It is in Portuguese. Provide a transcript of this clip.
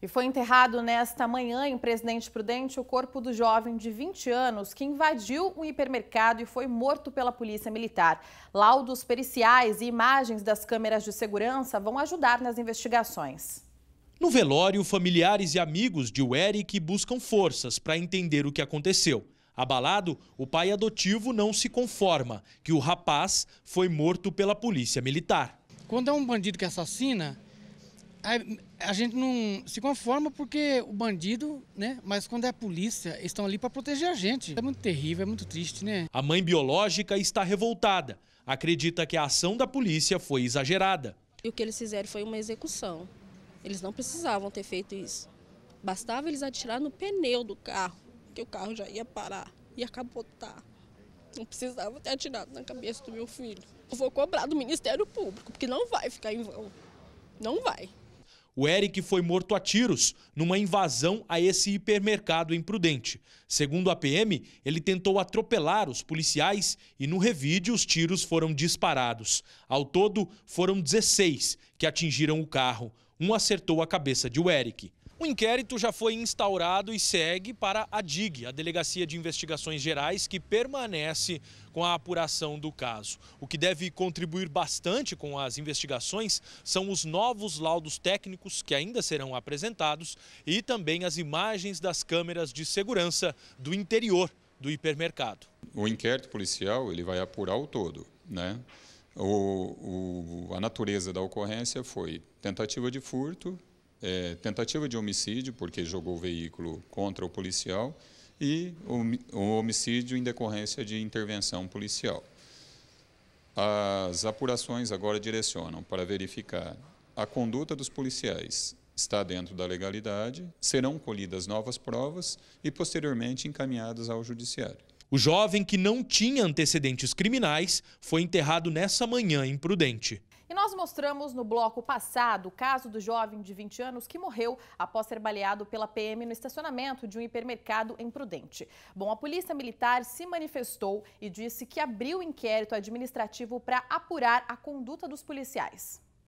E foi enterrado nesta manhã em Presidente Prudente o corpo do jovem de 20 anos que invadiu um hipermercado e foi morto pela polícia militar. Laudos periciais e imagens das câmeras de segurança vão ajudar nas investigações. No velório, familiares e amigos de Eric buscam forças para entender o que aconteceu. Abalado, o pai adotivo não se conforma que o rapaz foi morto pela polícia militar. Quando é um bandido que assassina, a, a, gente não se conforma porque o bandido, né? Mas quando é a polícia, estão ali para proteger a gente. É muito terrível, é muito triste, né? A mãe biológica está revoltada. Acredita que a ação da polícia foi exagerada. E o que eles fizeram foi uma execução. Eles não precisavam ter feito isso. Bastava eles atirar no pneu do carro, que o carro já ia parar, ia capotar. Não precisava ter atirado na cabeça do meu filho. Eu vou cobrar do Ministério Público, porque não vai ficar em vão. Não vai. O Eric foi morto a tiros numa invasão a esse hipermercado imprudente. Segundo a PM, ele tentou atropelar os policiais e no revide os tiros foram disparados. Ao todo, foram 16 que atingiram o carro. Um acertou a cabeça de Eric. O inquérito já foi instaurado e segue para a DIG, a Delegacia de Investigações Gerais, que permanece com a apuração do caso. O que deve contribuir bastante com as investigações são os novos laudos técnicos que ainda serão apresentados e também as imagens das câmeras de segurança do interior do hipermercado. O inquérito policial ele vai apurar o todo, né? O, o, a natureza da ocorrência foi tentativa de furto, é, tentativa de homicídio, porque jogou o veículo contra o policial, e o homicídio em decorrência de intervenção policial. As apurações agora direcionam para verificar a conduta dos policiais está dentro da legalidade, serão colhidas novas provas e posteriormente encaminhadas ao judiciário. O jovem que não tinha antecedentes criminais foi enterrado nessa manhã em Prudente. E nós mostramos no bloco passado o caso do jovem de 20 anos que morreu após ser baleado pela PM no estacionamento de um hipermercado em Prudente. Bom, a Polícia Militar se manifestou e disse que abriu inquérito administrativo para apurar a conduta dos policiais.